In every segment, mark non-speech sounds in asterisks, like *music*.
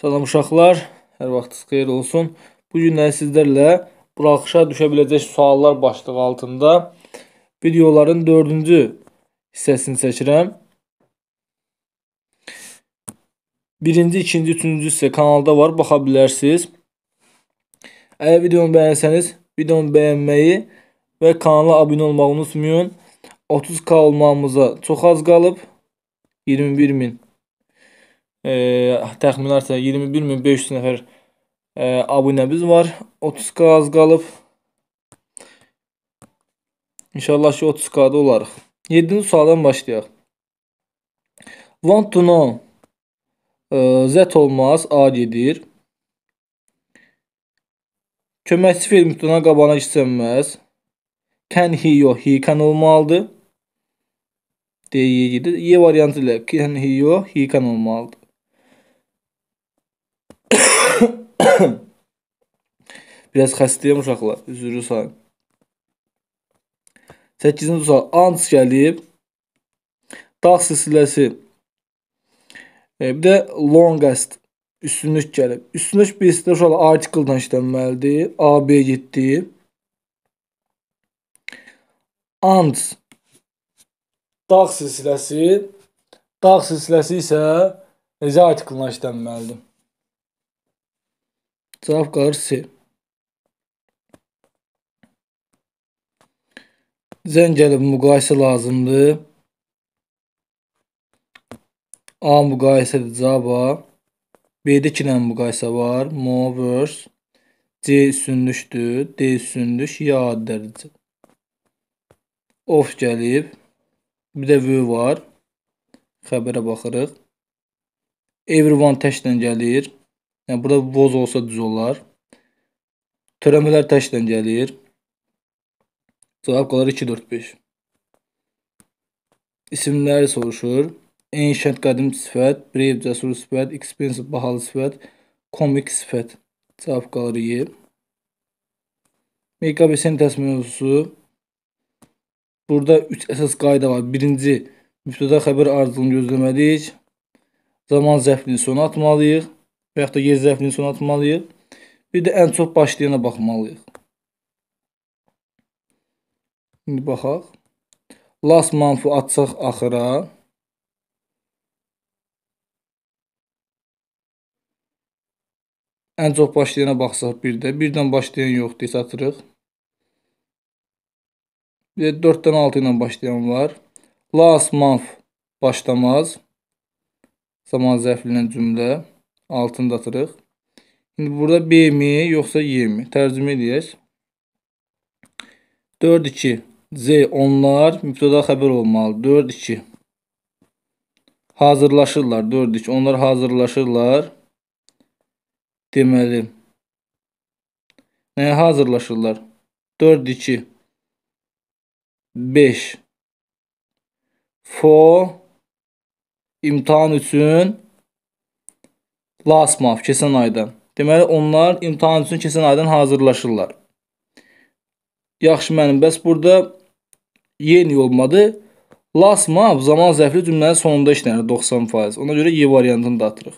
Salam uşaqlar, hər vaxtınız xeyir olsun. Bu günləri sizlərlə buraxışa düşə biləcək suallar başlığı altında videoların 4-cü hissəsini çəkirəm. 1-ci, 2-ci, 3-cü hissə kanalda var, baxa bilərsiniz. Əgər videomu bəyənsəniz, videomu bəyənməyi və kanala abunə olmağı unutmayın. 30k olmağımıza çox az qalıb. 21000 təxminən isə 21500 nəfər ə, abunəmiz var. 30k az qalıb. İnşallah ki 30k-da olarıq. 7-ci sualdan başlayaq. Want to know ə, Z olmaz, A gedir. Köməkçi fiil mütləqa qabağına keçilməz. Can he yo, he can olmalıdır. D-yə e gedir. Y e variantı ilə can he yo, he can olmalıdır. *coughs* Biraz xəstəyəm uşaqlar, üzrü sayın. 8-ci sual. Ans gəlib. Dağ silsiləsi. E, bir də longest üstünlük gəlib. Üstünlük bir istilə uşaqlar article-dan işlənməlidir. AB getdi. Ans dağ silsiləsi. Dağ silsiləsi isə necə article-dan işlənməlidir? Cavab qalır C. Zəng gəlib müqayisə lazımdır. A müqayisədir cavab A. B-də 2 dənə müqayisə var. More words. C üstünlükdür. D üstünlük ya dərəcə. Of gəlib. Bir də V var. Xəbərə baxırıq. Everyone təşdən gəlir. Yəni burada voz olsa düz olar. Törəmələr təşdən gəlir. Cavab qalar 2 4 5. İsimləri soruşur. Enşət qədim sifət, brave cəsur sifət, expensive bahalı sifət, komik sifət. Cavab qalar 7. Make-up sentez mövzusu. Burada 3 əsas qayda var. Birinci, mübtəda xəbər arzulunu gözləməliyik. Zaman zəflini sona atmalıyıq və yaxud da yer zərfini sona atmalıyıq. Bir də ən çox başlayana baxmalıyıq. İndi baxaq. Last manfu atsaq axıra. Ən çox başlayana baxsaq bir də. Birdən başlayan yoxdur, heç atırıq. Bir də 4-dən 6 ilə başlayan var. Last month başlamaz. Zaman zərfli ilə cümlə altını da atırıq. İndi burada B-mi yoxsa Y-mi? Tərcümə edək. 4-2 C onlar mübtəda xəbər olmalı. 4-2 hazırlaşırlar. 4-2 onlar hazırlaşırlar. Deməli nəyə hazırlaşırlar? 4-2 5 Fo imtahan üçün Last month, keçən aydan. Deməli, onlar imtahan üçün keçən aydan hazırlaşırlar. Yaxşı mənim, bəs burada yeni olmadı. Last month zaman zərfli cümlənin sonunda işlənir 90%. Ona görə Y e variantını da atırıq.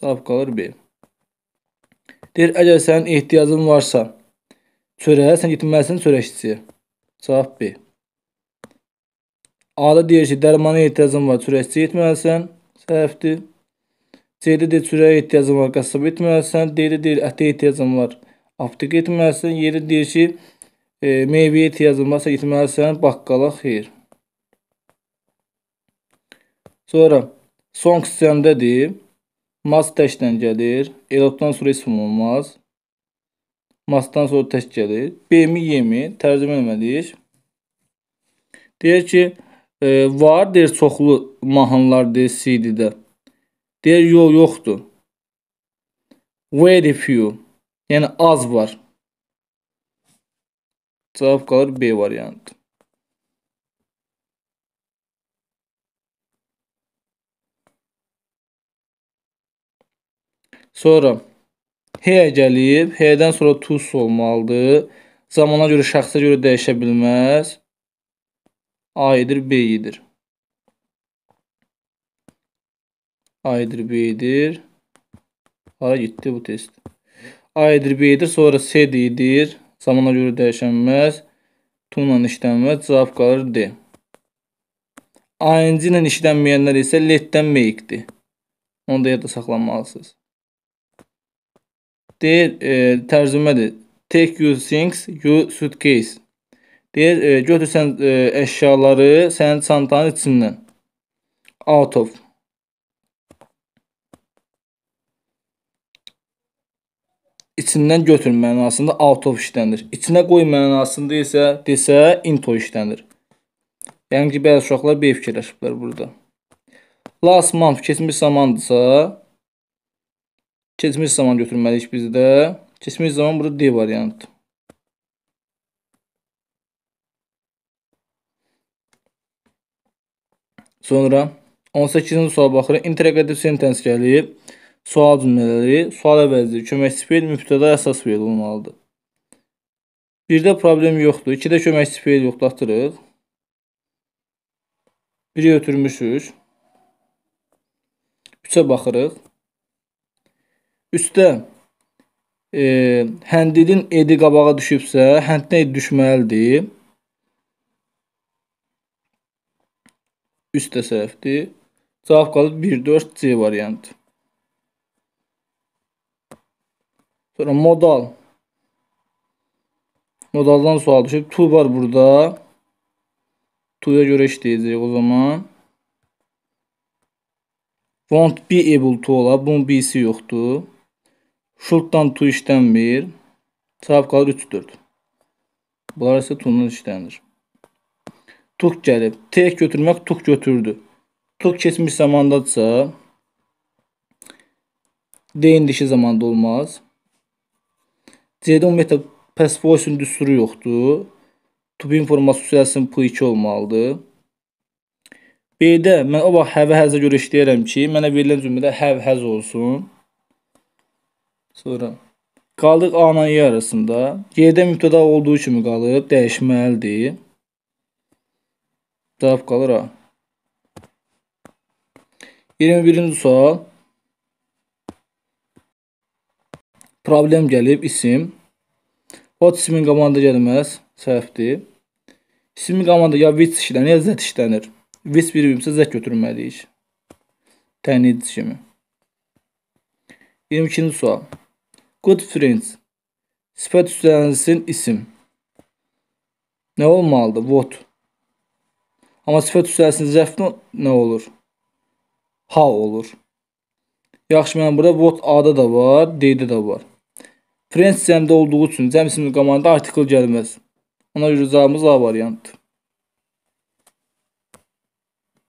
Cavab qalır B. Deyir, əgər sənin ehtiyacın varsa, çörəyə sən getməlisən çörəkçiyə. Cavab B. A-da deyir ki, dərmana ehtiyacın var, çörəkçiyə getməlisən. Səhvdir. C-də deyir çürəyə ehtiyacım var, qəssaba etməlisən. D-də deyir ətə ehtiyacım var, aptek etməlisən. Y-də deyir ki, e, meyvəyə ehtiyacın varsa getməlisən baqqala xeyir. Sonra son sistemdədir. Mas təşdən gəlir. Elotdan sonra ism olmaz. Masdan sonra təş gəlir. B-mi, Y-mi tərcümə etməliyik. Deyir ki, e, var deyir çoxlu mahnılar deyir CD-də. Deyir, yox, yoxdur. Very few. Yəni az var. Cavab qalır B variantı. Sonra H-yə gəlib, H-dən sonra tuz olmalıdır. Zamana görə, şəxsə görə dəyişə bilməz. A-dir, B-dir. A-dir B-dir. Hara getdi bu test? A-dir B-dir, sonra C-dir. Zamana görə dəyişənməz. Tunla işlənməz. Cavab qalır D. ANC ilə işlənməyənlər isə LED-dən meyikdir. Onu da yadda saxlamalısınız. D e, tərcümədir. Take your things, your suitcase. Deyir, e, götürsən e, əşyaları sənin çantanın içindən. Out of. içindən götür mənasında out of işlənir. İçinə qoy mənasında isə desə into işlənir. Yəni ki, bəzi uşaqlar B fikirləşiblər burada. Last month keçmiş zamandırsa keçmiş zaman götürməliyik biz də. Keçmiş zaman burada D variantıdır. Sonra 18-ci suala baxırıq. Interrogative sentence gəlib. Sual cümlələri, sual əvəzli, köməkçi fiil mübtəda əsas fiil olmalıdır. 1-də problem yoxdur. 2-də köməkçi fiil yoxlatdırıq. 1-i ötürmüşük. 3-ə baxırıq. 3-də e, həndidin edi qabağa düşübsə, həndinə edi düşməlidir. 3 də səhvdir. Cavab qalıb 1-4 C variantı. Sonra modal. Modaldan sual düşüb. To var burada. To'ya görə işləyəcəyik o zaman. Won't be able to ola. Bunun B'si yoxdur. Should'dan to işlənmir. Cavab qalır 3-4. Bunlar isə to'ndan işlənir. Tuk gəlib. Tek götürmək tuk götürdü. Tuk keçmiş zamandadırsa, D indiki zamanda olmaz. C-də ümumiyyətlə pass voice-un düsturu yoxdur. To be informasiyası sürəsinin P2 olmalıdır. B-də mən o vaxt have has-a görə işləyirəm ki, mənə verilən cümlədə have has olsun. Sonra qaldıq A ilə Y arasında. Y-də mübtəda olduğu kimi qalıb, dəyişməlidir. Cavab qalır A. 21-ci sual. problem gəlib isim. Hot ismin komanda gəlməz, səhvdir. İsmi komanda ya which işlənir, ya z işlənir. Which bir-birimizə z götürməliyik. Təyin edici kimi. 22-ci sual. Good friends. Sifət üstələnsin isim. Nə olmalıdır? What. Amma sifət üstələnsin zəfni nə olur? How olur. Yaxşı, mən burada what A-da da var, D-də də var. Frenç cəmdə olduğu üçün cəmsimiz qamanda artikl gəlməz. Ona görə cavabımız A variantıdır.